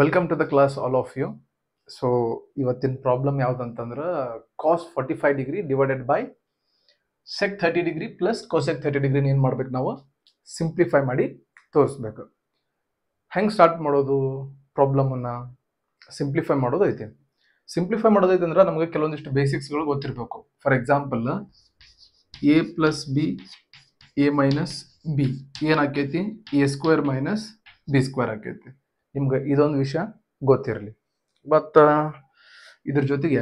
Welcome to the class all of you so ಇವತ್ತಿನ problem ಯಾವುದಂತಂದ್ರೆ cos forty five degree divided by sec thirty degree plus cosec thirty ಡಿಗ್ರಿನ ಏನು ಮಾಡ್ಬೇಕು ನಾವು simplify ಮಾಡಿ ತೋರಿಸ್ಬೇಕು ಹೆಂಗೆ ಸ್ಟಾರ್ಟ್ ಮಾಡೋದು ಪ್ರಾಬ್ಲಮನ್ನು ಸಿಂಪ್ಲಿಫೈ ಮಾಡೋದು ಐತಿ ಸಿಂಪ್ಲಿಫೈ ಮಾಡೋದೈತೆ ಅಂದ್ರೆ ನಮಗೆ ಕೆಲವೊಂದಿಷ್ಟು ಬೇಸಿಕ್ಸ್ಗಳು ಗೊತ್ತಿರಬೇಕು for example A plus B A minus B ಏನಾಕೈತಿ A square minus B square ಆಕೈತಿ ನಿಮ್ಗೆ ಇದೊಂದು ವಿಷಯ ಗೊತ್ತಿರಲಿ ಬಟ್ ಇದ್ರ ಜೊತೆಗೆ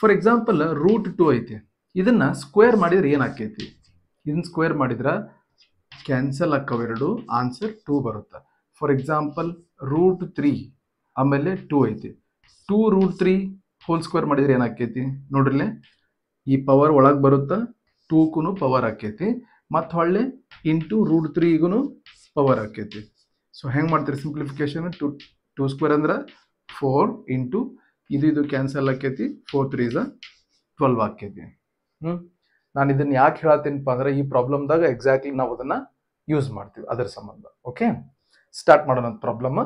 ಫಾರ್ ಎಕ್ಸಾಂಪಲ್ ರೂಟ್ ಟು ಐತಿ ಇದನ್ನು ಸ್ಕ್ವೇರ್ ಮಾಡಿದ್ರೆ ಏನಾಕೈತಿ ಇದನ್ನ ಸ್ಕ್ವೇರ್ ಮಾಡಿದ್ರೆ ಕ್ಯಾನ್ಸಲ್ ಎರಡು ಆನ್ಸರ್ ಟೂ ಬರುತ್ತೆ ಫಾರ್ ಎಕ್ಸಾಂಪಲ್ ರೂಟ್ ತ್ರೀ ಆಮೇಲೆ ಟೂ ಐತಿ two root three whole square ಮಾಡಿದ್ರೆ ಏನಾಕೈತಿ ನೋಡ್ರಿ ಈ ಪವರ್ ಒಳಗೆ ಬರುತ್ತಾ ಟೂಗೂ ಪವರ್ ಆಕೈತಿ ಮತ್ತು ಹೊಳ್ಳೆ ಇಂಟು ರೂಟ್ ತ್ರೀಗೂ ಪವರ್ ಆಕೈತಿ ಸೊ ಹೆಂಗೆ ಮಾಡ್ತೀರಿ ಸಿಂಪ್ಲಿಫಿಕೇಶನ್ ಟು ಟೂ ಸ್ಕ್ವೇರ್ ಅಂದ್ರೆ ಫೋರ್ ಇಂಟು ಇದು ಇದು ಕ್ಯಾನ್ಸಲ್ ಆಕೈತಿ ಫೋರ್ ತ್ರೀಸ ಟ್ವೆಲ್ವ್ ಆಕೈತಿ ಹ್ಞೂ ನಾನು ಇದನ್ನು ಯಾಕೆ ಹೇಳತ್ತೀನಪ್ಪ ಅಂದ್ರೆ ಈ ಪ್ರಾಬ್ಲಮ್ದಾಗ ಎಕ್ಸಾಕ್ಟ್ಲಿ ನಾವು ಅದನ್ನು ಯೂಸ್ ಮಾಡ್ತೀವಿ ಅದರ ಸಂಬಂಧ ಓಕೆ ಸ್ಟಾರ್ಟ್ ಮಾಡೋಣ ಪ್ರಾಬ್ಲಮ್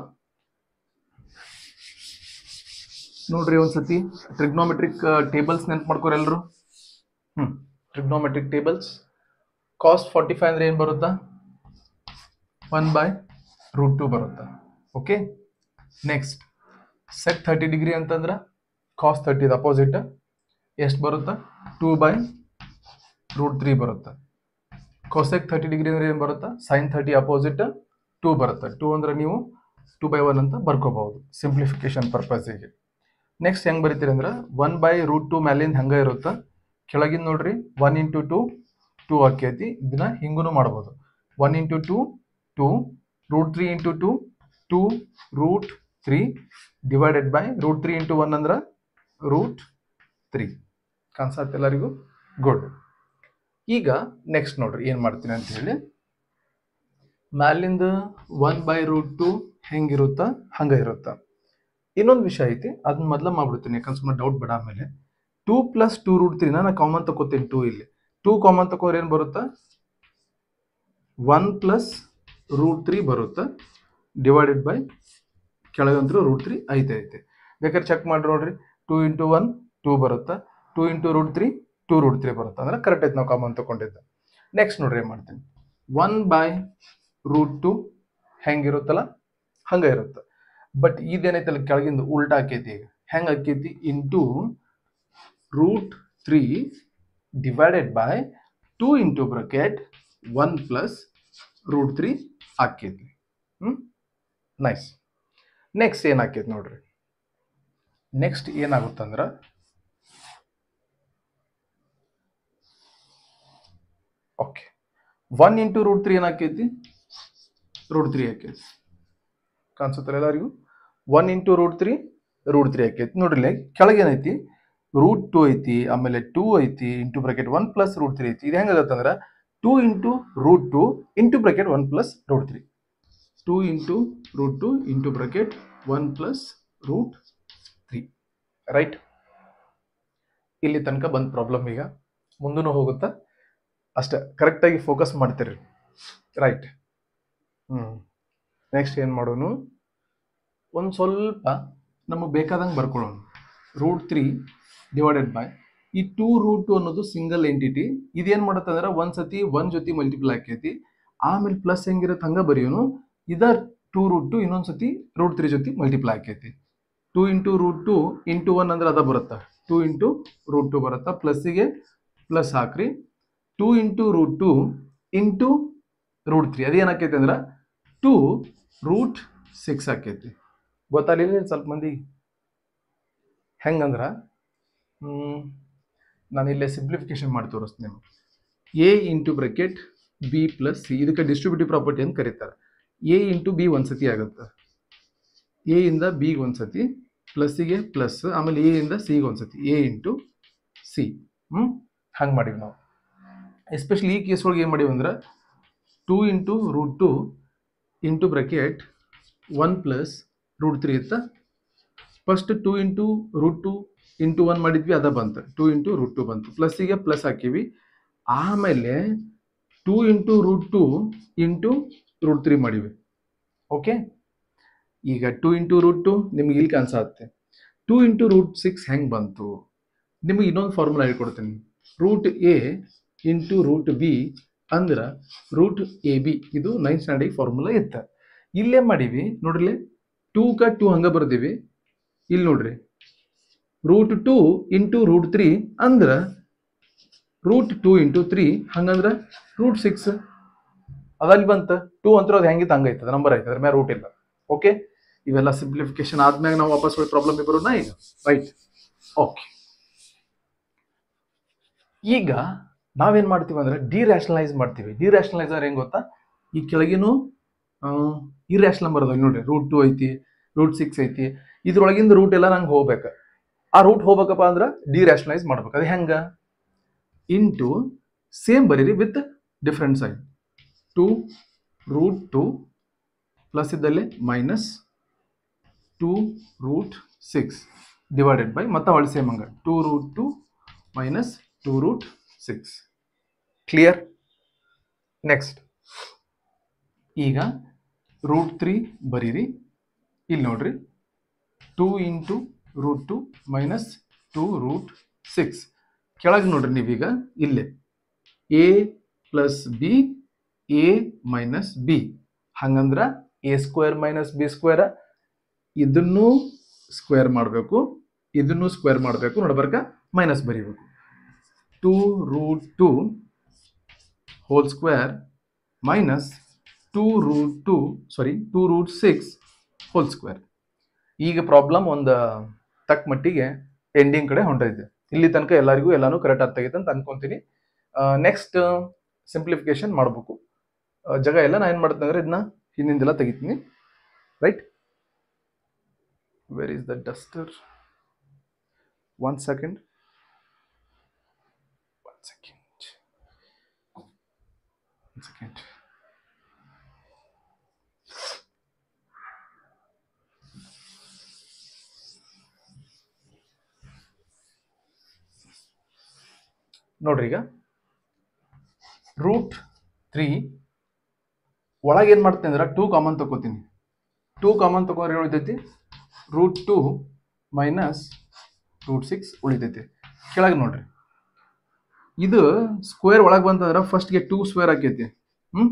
ನೋಡ್ರಿ ಒಂದ್ಸತಿ ಟ್ರಿಗ್ನೋಮೆಟ್ರಿಕ್ ಟೇಬಲ್ಸ್ ನೆನ್ಪು ಮಾಡ್ಕೋರಿ ಎಲ್ಲರು ಹ್ಞೂ trigonometric tables cos forty five ಅಂದ್ರೆ ಏನು ಬರುತ್ತಾ ಒನ್ ಬೈ ರೂಟ್ ಟು ಬರುತ್ತೆ okay next sec thirty degree ಅಂತಂದ್ರೆ ಕಾಸ್ ಥರ್ಟಿದ ಅಪೋಸಿಟ್ ಎಷ್ಟು ಬರುತ್ತೆ ಟೂ ಬೈ ರೂಟ್ ತ್ರೀ ಬರುತ್ತೆ ಕೊಸೆಕ್ ಥರ್ಟಿ ಡಿಗ್ರಿ ಅಂದ್ರೆ ಏನು ಬರುತ್ತೆ ಸೈನ್ ಥರ್ಟಿ ಅಪೋಸಿಟ್ ಟೂ ಬರುತ್ತೆ ಟೂ ಅಂದರೆ ನೀವು ಟೂ ಬೈ ಒನ್ ಅಂತ ಬರ್ಕೋಬಹುದು ಸಿಂಪ್ಲಿಫಿಕೇಶನ್ ಪರ್ಪಸಿಗೆ ನೆಕ್ಸ್ಟ್ ಹೆಂಗೆ ಬರಿತೀರಿ ಅಂದ್ರೆ ಒನ್ ಬೈ ರೂಟ್ ಟು ಮ್ಯಾಲಿಂದ ಹೆಂಗೆ ಇರುತ್ತೆ ಕೆಳಗಿನ ನೋಡ್ರಿ ಒನ್ ಇಂಟು ಟೂ ಟೂ ಆಕೈತಿ ಇದನ್ನ ಹಿಂಗೂ ಮಾಡ್ಬೋದು one into two two root three into two two root three divided by root three into one ಅಂದ್ರೆ ರೂಟ್ ತ್ರೀ ಕಾನ್ಸೆಪ್ಟ್ ಎಲ್ಲರಿಗೂ ಗುಡ್ ಈಗ ನೆಕ್ಸ್ಟ್ ನೋಡ್ರಿ ಏನು ಮಾಡ್ತೀನಿ ಅಂತ ಹೇಳಿ ಮ್ಯಾಲಿಂದ ಒನ್ ಬೈ ರೂಟ್ ಟು ಹೆಂಗಿರುತ್ತಾ ಹಂಗೆ ಇರುತ್ತೆ ಇನ್ನೊಂದು ವಿಷಯ ಐತಿ ಅದನ್ನ ಮೊದಲ ಮಾಡ್ಬಿಡ್ತೀನಿ ಯಾಕಂದ್ರೆ ಸುಮ್ಮನೆ ಡೌಟ್ ಬಿಡ ಆಮೇಲೆ ಟೂ ಪ್ಲಸ್ ಟೂ ರೂಟ್ ತ್ರೀನ ನಾನು ಕಾಮನ್ ತಗೋತೀನಿ ಟೂ ಇಲ್ಲಿ ಟೂ ಕಾಮನ್ ತಗೋರ್ ಏನು ಒನ್ ಪ್ಲಸ್ ರೂಟ್ ತ್ರೀ ಬರುತ್ತೆ ಡಿವೈಡೆಡ್ ಬೈ ಕೆಳಗಂತರೂ ರೂಟ್ ತ್ರೀ ಐತೆ ಐತೆ ಬೇಕಾದ್ರೆ ಚೆಕ್ ಮಾಡಿ ನೋಡ್ರಿ ಟೂ ಇಂಟು ಒನ್ ಟೂ ಬರುತ್ತೆ two into root three two root three ಬರುತ್ತೆ ಅಂದರೆ ಕರೆಕ್ಟ್ ಐತೆ ನಾವು ಕಾಮನ್ ತೊಗೊಂಡಿದ್ದು ನೆಕ್ಸ್ಟ್ ನೋಡ್ರಿ ಏನು ಮಾಡ್ತೀನಿ ಒನ್ ಬೈ ರೂಟ್ ಟು ಹೆಂಗಿರುತ್ತಲ್ಲ ಹಂಗೆ ಇರುತ್ತೆ ಬಟ್ ಇದೇನೈತಲ್ಲ ಕೆಳಗಿಂದ ಉಲ್ಟಾ ಆಕೈತಿ ಈಗ ಹೆಂಗೆ ಆಕೈತಿ into root three divided by two into bracket one plus root three ಹಾಕೈತಿ ಹ್ಞೂ ನೈಸ್ ನೆಕ್ಸ್ಟ್ ಏನು ಹಾಕೈತಿ ನೋಡ್ರಿ ನೆಕ್ಸ್ಟ್ ಏನಾಗುತ್ತಂದ್ರೆ okay one into root three ಏನಾಕೈತಿ ರೂಟ್ ತ್ರೀ ಹಾಕೈತಿ ಕಾಣಿಸುತ್ತಾರೆ ಎಲ್ಲರಿಗೂ one into root three root three ಹಾಕೈತಿ ನೋಡ್ರಿ ಕೆಳಗೆ ಏನೈತಿ ರೂಟ್ ಟು ಐತಿ ಆಮೇಲೆ ಟೂ ಐತಿ into bracket one plus root three ಐತಿ ಇದು ಹೆಂಗಾಗತ್ತಂದ್ರೆ 2 into root 2 into bracket 1 plus root 3. 2 into root 2 into bracket 1 plus root 3. Right? ಇಲ್ಲಿ ತನಕ ಬಂದ ಪ್ರಾಬ್ಲಮ್ ಈಗ ಮುಂದೂ ಹೋಗುತ್ತಾ ಅಷ್ಟೇ ಕರೆಕ್ಟಾಗಿ ಫೋಕಸ್ ಮಾಡ್ತೀರಿ ರೈಟ್ ಹ್ಞೂ ನೆಕ್ಸ್ಟ್ ಏನು ಮಾಡೋನು ಒಂದು ಸ್ವಲ್ಪ ನಮಗೆ ಬೇಕಾದಂಗೆ ಬರ್ಕೊಳ್ಳೋಣ ರೂಟ್ ತ್ರೀ ಡಿವೈಡೆಡ್ ಬೈ ಈ ಟೂ ರೂಟ್ ಟು ಅನ್ನೋದು ಸಿಂಗಲ್ ಎಂಟಿಟಿ ಇದೇನು ಮಾಡುತ್ತೆ ಅಂದ್ರೆ ಒಂದು ಸತಿ ಒನ್ ಜೊತೆ ಮಲ್ಟಿಪ್ಲೈ ಆಕೈತಿ ಆಮೇಲೆ ಪ್ಲಸ್ ಹೆಂಗಿರುತ್ತೆ ಹಂಗ ಬರೆಯೋನು ಇದ ಟೂ ರೂಟ್ ಟು ಇನ್ನೊಂದು ಸತಿ ರೂಟ್ ತ್ರೀ ಜೊತೆ ಮಲ್ಟಿಪ್ಲೈ ಆಕೈತಿ two into root two into one ಅಂದ್ರೆ ಅದ ಬರುತ್ತಾ ಟೂ ಇಂಟು ರೂಟ್ ಟು ಬರುತ್ತಾ ಪ್ಲಸ್ಸಿಗೆ ಪ್ಲಸ್ ಹಾಕ್ರಿ two into root two into root three ಅದೇನಾಕೈತಿ ಅಂದ್ರೆ ಟೂ ರೂಟ್ ಸಿಕ್ಸ್ ಆಕೈತಿ ಗೊತ್ತಾಗಲಿಲ್ಲ ಸ್ವಲ್ಪ ಮಂದಿ ಹೆಂಗಂದ್ರೆ ನಾನು ಇಲ್ಲೇ ಸಿಂಪ್ಲಿಫಿಕೇಶನ್ ಮಾಡಿ ತೋರಿಸ್ತೀನಿ ನಿಮಗೆ A into bracket B plus C ಇದಕ್ಕೆ ಡಿಸ್ಟ್ರಿಬ್ಯೂಟಿವ್ ಪ್ರಾಪರ್ಟಿ ಅಂತ ಕರೀತಾರೆ ಎ ಇಂಟು ಬಿ ಒಂದು ಸತಿ ಆಗುತ್ತೆ ಎ ಇಂದ ಬಿಗೆ ಒಂದು ಸತಿ ಪ್ಲಸ್ಸಿಗೆ ಪ್ಲಸ್ ಆಮೇಲೆ ಎ ಇಂದ ಸಿಗೆ ಒಂದು ಸತಿ ಎ ಇಂಟು ಸಿ ಹ್ಞೂ ಹಂಗೆ ಮಾಡೀವಿ ನಾವು ಎಸ್ಪೆಷಲಿ ಈ ಕೇಸ್ ಒಳಗೆ ಏನು ಮಾಡೀವಿ ಅಂದ್ರೆ two into root two into bracket one plus root three ಇತ್ತ first two into root two into one ಮಾಡಿದ್ವಿ ಅದ ಬಂತು ಟೂ ಇಂಟು ರೂಟ್ ಟು ಬಂತು ಪ್ಲಸ್ಸಿಗೆ ಪ್ಲಸ್ ಹಾಕಿವಿ ಆಮೇಲೆ two into root two into root three ಮಾಡಿವಿ ಓಕೆ ಈಗ ಟೂ ಇಂಟು ರೂಟ್ ಟು ನಿಮ್ಗೆ ಇಲ್ಲಿ ಕನ್ಸಾಗುತ್ತೆ ಟೂ ಇಂಟು ರೂಟ್ ಸಿಕ್ಸ್ ಹೆಂಗೆ ಬಂತು ನಿಮಗೆ ಇನ್ನೊಂದು ಫಾರ್ಮುಲಾ ಹೇಳ್ಕೊಡ್ತೀನಿ root A into root B ಅಂದ್ರೆ ರೂಟ್ ಎ ಬಿ ಇದು ನೈನ್ ಸ್ಟ್ಯಾಂಡರ್ಡಿಗೆ ಫಾರ್ಮುಲಾ ಇತ್ತು ಇಲ್ಲೇ ಮಾಡೀವಿ ನೋಡ್ರಿ ಕ ಟೂ ಹಂಗೆ ಬರ್ದೀವಿ ಇಲ್ಲಿ ನೋಡ್ರಿ root two into root three ಅಂದ್ರೆ ರೂಟ್ ಟೂ ಇಂಟು ತ್ರೀ ಹಂಗಂದ್ರೆ ರೂಟ್ ಸಿಕ್ಸ್ ಅದಲ್ಲಿ ಬಂತು ಟೂ ಅಂತ ಅದು ಹೆಂಗಿತ್ತು ಹಂಗೈತದ ನಂಬರ್ ಐತೆ ಅದ್ರ ಮೇಲೆ ರೂಟ್ ಇಲ್ಲ ಓಕೆ ಇವೆಲ್ಲ ಸಿಂಪ್ಲಿಫಿಕೇಶನ್ ಆದ್ಮ್ಯಾಗ ನಾವು ವಾಪಸ್ ಹೋಗಿ ಪ್ರಾಬ್ಲಮ್ ನಾ ಈಗ ರೈಟ್ ಓಕೆ ಈಗ ನಾವೇನು ಮಾಡ್ತೀವಿ ಅಂದ್ರೆ ಡಿರ್ಯಾಷನಲೈಸ್ ಮಾಡ್ತೀವಿ ಡಿರ್ಯಾಷನಲೈಸ್ ಅಂದ್ರೆ ಹೆಂಗೆ ಗೊತ್ತಾ ಈ ಕೆಳಗಿನೂ ಇರ್ಯಾಷನಲ್ ನಂಬರ್ ಅದಾವೆ ನೋಡಿರಿ ರೂಟ್ ಟು ಐತಿ ರೂಟ್ ಸಿಕ್ಸ್ ಐತಿ ಇದ್ರೊಳಗಿಂದ ರೂಟ್ ಎಲ್ಲ ನಂಗೆ ಹೋಗ್ಬೇಕು ಆ ರೂಟ್ ಹೋಗ್ಬೇಕಪ್ಪ ಅಂದ್ರೆ ಡಿರ್ಯಾಷನಲೈಸ್ ಮಾಡ್ಬೇಕು ಅದು ಹೆಂಗ ಇಂಟು ಸೇಮ್ ಬರೀರಿ with different sign two root two plus ಇದ್ದಲ್ಲಿ minus two root six divided by ಮತ್ತೆ ಅವಳು ಸೇಮ್ ಹಂಗ two root two minus two root six clear next ಈಗ ರೂಟ್ ತ್ರೀ ಬರೀರಿ ಇಲ್ಲಿ ನೋಡ್ರಿ two into root two minus two root six ಕೆಳಗೆ ನೋಡ್ರಿ ನೀವೀಗ ಇಲ್ಲೇ A plus B A minus B ಹಂಗಂದ್ರೆ A square minus B square ಇದನ್ನು ಸ್ಕ್ವೇರ್ ಮಾಡಬೇಕು ಇದನ್ನು ಸ್ಕ್ವೇರ್ ಮಾಡಬೇಕು ನೋಡ್ಬಾರ್ಕ ಮೈನಸ್ ಬರೀಬೇಕು two root two whole square minus two root two sorry two root six whole square ಈಗ ಪ್ರಾಬ್ಲಮ್ ಒಂದು ತಕ್ಕ ಮಟ್ಟಿಗೆ ಎಂಡಿಂಗ್ ಕಡೆ ಹೊಂಟೈತೆ ಇಲ್ಲಿ ತನಕ ಎಲ್ಲರಿಗೂ ಎಲ್ಲಾನು ಕರೆಕ್ಟ್ ಆಗ್ತಾಗೈತೆ ಅಂತ ಅನ್ಕೊಂತೀನಿ ನೆಕ್ಸ್ಟ್ ಸಿಂಪ್ಲಿಫಿಕೇಶನ್ ಮಾಡಬೇಕು ಜಾಗ ಎಲ್ಲ ನಾನು ಏನು ಮಾಡ್ತೀನಿ ಅಂದರೆ ಇದನ್ನ ಹಿಂದಿಂದೆಲ್ಲ ತೆಗಿತೀನಿ right where is the duster one second one second one second ನೋಡ್ರಿ ಈಗ ರೂಟ್ ತ್ರೀ ಒಳಗೆ ಏನು ಮಾಡ್ತೀನಿ ಅಂದ್ರೆ ಟೂ ಕಾಮನ್ ತಗೋತೀನಿ ಟೂ ಕಾಮನ್ ತಗೊಂಡ್ರೆ ಉಳಿತೈತಿ root two minus root six ಉಳಿತೈತಿ ಕೆಳಗೆ ನೋಡ್ರಿ ಇದು ಸ್ಕ್ವೇರ್ ಒಳಗೆ ಬಂತಂದ್ರೆ ಫಸ್ಟ್ಗೆ ಟೂ ಸ್ಕ್ವೇರ್ ಆಕೈತಿ ಹ್ಞೂ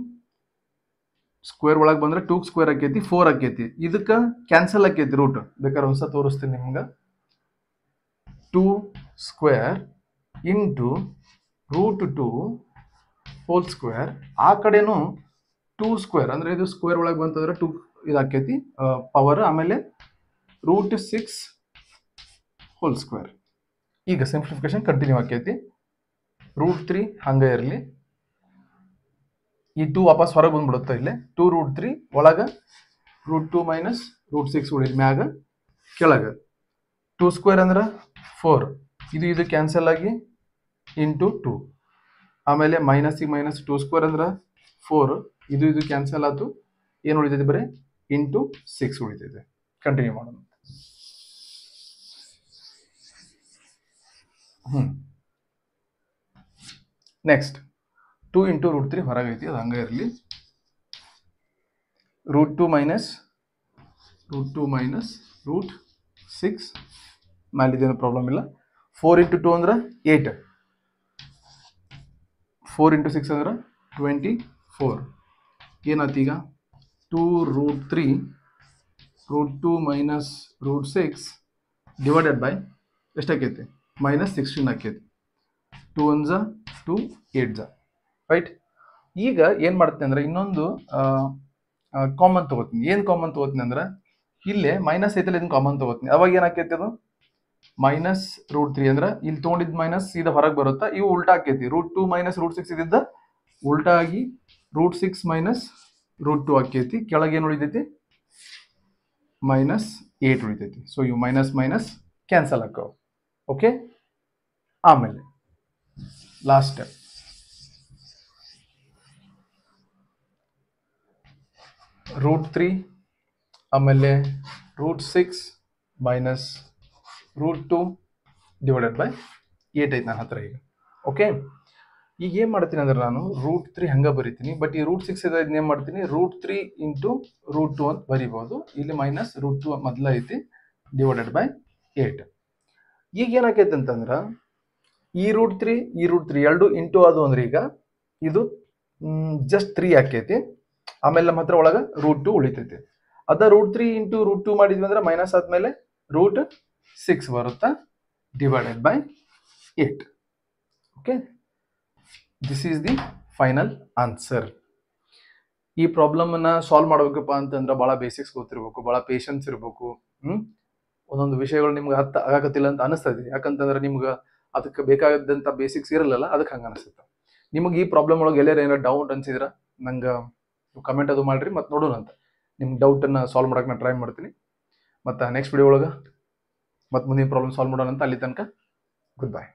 ಸ್ಕ್ವೇರ್ ಒಳಗೆ ಬಂದ್ರೆ ಟೂ ಸ್ಕ್ವೇರ್ ಆಕೈತಿ ಫೋರ್ ಆಕೈತಿ ಇದಕ್ಕೆ ಕ್ಯಾನ್ಸಲ್ ಆಕೈತಿ ರೂಟ್ ಬೇಕಾದ್ರೆ ಹೊಸ ತೋರಿಸ್ತೀನಿ ನಿಮ್ಗೆ two square into root two whole square ಆ ಕಡೆನೂ ಟೂ ಸ್ಕ್ವೇರ್ ಅಂದರೆ ಇದು ಸ್ಕ್ವೇರ್ ಒಳಗೆ ಬಂತಂದ್ರೆ ಟೂ ಇದಾಕೈತಿ ಪವರ್ ಆಮೇಲೆ ರೂಟ್ ಸಿಕ್ಸ್ ಹೋಲ್ ಸ್ಕ್ವೇರ್ ಈಗ ಸಿಂಪ್ಲಿಫಿಕೇಶನ್ ಕಂಟಿನ್ಯೂ ಆಕೈತಿ ರೂಟ್ ತ್ರೀ ಹಂಗೆ ಇರಲಿ ಈ ಟೂ ವಾಪಸ್ ಹೊರಗೆ ಬಂದ್ಬಿಡುತ್ತೆ ಇಲ್ಲಿ ಟೂ ರೂಟ್ ತ್ರೀ ಒಳಗೆ root two minus root six ಉಳಿದ ಮ್ಯಾಗ ಕೆಳಗೆ ಟೂ ಸ್ಕ್ವೇರ್ ಅಂದ್ರೆ ಫೋರ್ ಇದು ಇದು ಕ್ಯಾನ್ಸಲ್ ಆಗಿ ಇಂಟು ಟು ಆಮೇಲೆ ಮೈನಸಿಗೆ ಮೈನಸ್ ಟೂ ಸ್ಕ್ವೇರ್ ಅಂದ್ರೆ ಫೋರ್ ಇದು ಇದು ಕ್ಯಾನ್ಸಲ್ ಆಯಿತು ಏನು ಉಳಿತೈತೆ ಬರೀ ಇಂಟು ಸಿಕ್ಸ್ ಉಳಿತೈತೆ ಕಂಟಿನ್ಯೂ ಮಾಡೋಣ ಹ್ಞೂ next two into root three ಹೊರಗೈತಿ ಅದು ಹಂಗೆ ಇರಲಿ root two minus root two minus root six ಮ್ಯಾಲಿದೇನು ಪ್ರಾಬ್ಲಮ್ ಇಲ್ಲ ಫೋರ್ ಇಂಟು ಟು ಅಂದ್ರೆ ಏಟ್ ಫೋರ್ ಇಂಟು ಸಿಕ್ಸ್ ಅಂದ್ರೆ ಟ್ವೆಂಟಿ ಫೋರ್ ಏನಾಯ್ತು ಈಗ two root three root two minus root six divided by ಎಷ್ಟಾಕೈತಿ ಮೈನಸ್ ಸಿಕ್ಸ್ಟೀನ್ ಆಕೈತಿ ಟೂ ಒನ್ ಝ two eight ಝ ರೈಟ್ ಈಗ ಏನು ಮಾಡ್ತೀನಿ ಅಂದರೆ ಇನ್ನೊಂದು ಕಾಮನ್ ತೊಗೋತೀನಿ ಏನು ಕಾಮನ್ ತೊಗೋತೀನಿ ಅಂದರೆ ಇಲ್ಲೇ ಮೈನಸ್ ಐತಲ್ಲ ಇದನ್ನು ಕಾಮನ್ ತೊಗೋತೀನಿ ಅವಾಗ ಏನಾಕೈತೆ ಅದು ಮೈನಸ್ ರೂಟ್ ತ್ರೀ ಅಂದ್ರೆ ಇಲ್ಲಿ ತೊಗೊಂಡಿದ್ ಮೈನಸ್ ಸೀದಾ ಹೊರಗೆ ಬರುತ್ತಾ ಇವು ಉಲ್ಟಾ ಆಕೈತಿ root two minus root six ಇದ್ದಿದ್ದ ಉಲ್ಟಾ ಆಗಿ root six minus root two ಆಕೈತಿ ಕೆಳಗೆ ಏನು ಉಳಿತೈತಿ ಮೈನಸ್ ಏಟ್ ಉಳಿತೈತಿ ಸೊ ಇವು ಮೈನಸ್ ಮೈನಸ್ ಕ್ಯಾನ್ಸಲ್ ಹಾಕ ಓಕೆ ಆಮೇಲೆ ಲಾಸ್ಟ್ ಸ್ಟೆಪ್ ರೂಟ್ ತ್ರೀ ಆಮೇಲೆ root six minus root two divided by eight ಐತೆ ನನ್ನ ಹತ್ರ ಈಗ ಓಕೆ ಈಗ ಏನು ಮಾಡ್ತೀನಿ ಅಂದ್ರೆ ನಾನು ರೂಟ್ ತ್ರೀ ಹಂಗೆ ಬರೀತೀನಿ ಬಟ್ ಈ ರೂಟ್ ಸಿಕ್ಸ್ ಇದೆ ಏನು ಮಾಡ್ತೀನಿ root three into root two ಅಂತ ಬರಿಬೋದು ಇಲ್ಲಿ ಮೈನಸ್ ರೂಟ್ ಟು ಮೊದಲು ಐತಿ ಡಿವೈಡೆಡ್ ಬೈ ಏಟ್ ಈಗ ಏನಾಕೈತೆ ಅಂತಂದ್ರೆ ಈ ರೂಟ್ ತ್ರೀ ಈ ರೂಟ್ ತ್ರೀ ಎರಡು ಇಂಟು ಅದು ಅಂದ್ರೆ ಈಗ ಇದು ಜಸ್ಟ್ ತ್ರೀ ಆಕೈತಿ ಆಮೇಲೆ ನಮ್ಮ ಹತ್ರ ಒಳಗೆ ರೂಟ್ ಟು ಉಳಿತೈತಿ ಅದ root three into root two ಮಾಡಿದ್ವಿ ಅಂದ್ರೆ ಮೈನಸ್ ಆದಮೇಲೆ ರೂಟ್ ಸಿಕ್ಸ್ ಬರುತ್ತಾ divided by eight okay this is the final answer ಈ ಪ್ರಾಬ್ಲಮನ್ನು ಸಾಲ್ವ್ ಮಾಡ್ಬೇಕಪ್ಪ ಅಂತಂದ್ರೆ ಭಾಳ ಬೇಸಿಕ್ಸ್ ಗೊತ್ತಿರಬೇಕು ಭಾಳ ಪೇಷನ್ಸ್ ಇರಬೇಕು ಹ್ಞೂ ಒಂದೊಂದು ವಿಷಯಗಳು ನಿಮ್ಗೆ ಹತ್ತ ಆಗಕತ್ತಿಲ್ಲ ಅಂತ ಅನಿಸ್ತದೆ ಯಾಕಂತಂದ್ರೆ ನಿಮ್ಗೆ ಅದಕ್ಕೆ ಬೇಕಾಗಿದ್ದಂಥ ಬೇಸಿಕ್ಸ್ ಇರಲಿಲ್ಲ ಅದಕ್ಕೆ ಹಂಗೆ ಅನಿಸುತ್ತೆ ನಿಮಗೆ ಈ ಪ್ರಾಬ್ಲಮ್ ಒಳಗೆ ಎಲ್ಲರೂ ಏನಾರ ಡೌಟ್ ಅನ್ಸಿದ್ರೆ ನಂಗೆ ಕಮೆಂಟ್ ಅದು ಮಾಡಿರಿ ಮತ್ತು ನೋಡೋಣ ಅಂತ ನಿಮ್ಗೆ ಡೌಟನ್ನು ಸಾಲ್ವ್ ಮಾಡೋಕೆ ನಾನು ಟ್ರೈ ಮಾಡ್ತೀನಿ ಮತ್ತು ನೆಕ್ಸ್ಟ್ ವಿಡಿಯೋ ಒಳಗೆ ಮತ್ತು ಮುಂದಿನ ಪ್ರಾಬ್ಲಮ್ ಸಾಲ್ವ್ ಮಾಡೋಣ ಅಂತ ಅಲ್ಲಿ ತನಕ ಗುಡ್ ಬೈ